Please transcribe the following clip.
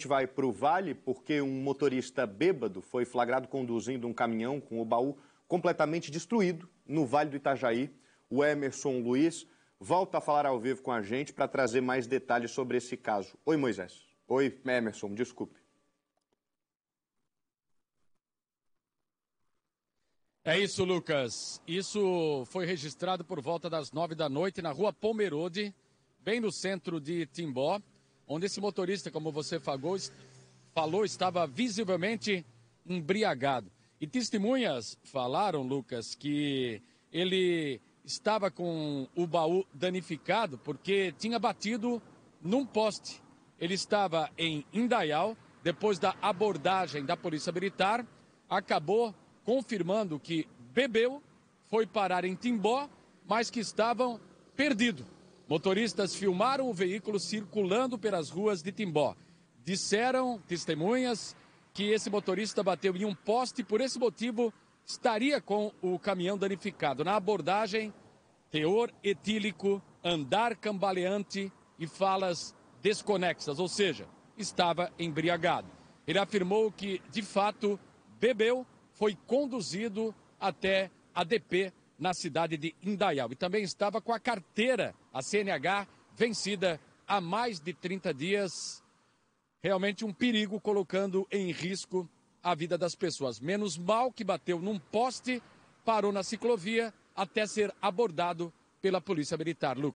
gente vai para o Vale porque um motorista bêbado foi flagrado conduzindo um caminhão com o baú completamente destruído no Vale do Itajaí. O Emerson Luiz volta a falar ao vivo com a gente para trazer mais detalhes sobre esse caso. Oi, Moisés. Oi, Emerson, desculpe. É isso, Lucas. Isso foi registrado por volta das nove da noite na rua Pomerode, bem no centro de Timbó onde esse motorista, como você falou, falou estava visivelmente embriagado. E testemunhas falaram, Lucas, que ele estava com o baú danificado porque tinha batido num poste. Ele estava em Indaial, depois da abordagem da Polícia Militar, acabou confirmando que bebeu, foi parar em Timbó, mas que estavam perdido. Motoristas filmaram o veículo circulando pelas ruas de Timbó. Disseram testemunhas que esse motorista bateu em um poste e, por esse motivo, estaria com o caminhão danificado. Na abordagem, teor etílico, andar cambaleante e falas desconexas, ou seja, estava embriagado. Ele afirmou que, de fato, bebeu, foi conduzido até a DP na cidade de Indaial. E também estava com a carteira, a CNH, vencida há mais de 30 dias. Realmente um perigo, colocando em risco a vida das pessoas. Menos mal que bateu num poste, parou na ciclovia até ser abordado pela Polícia Militar.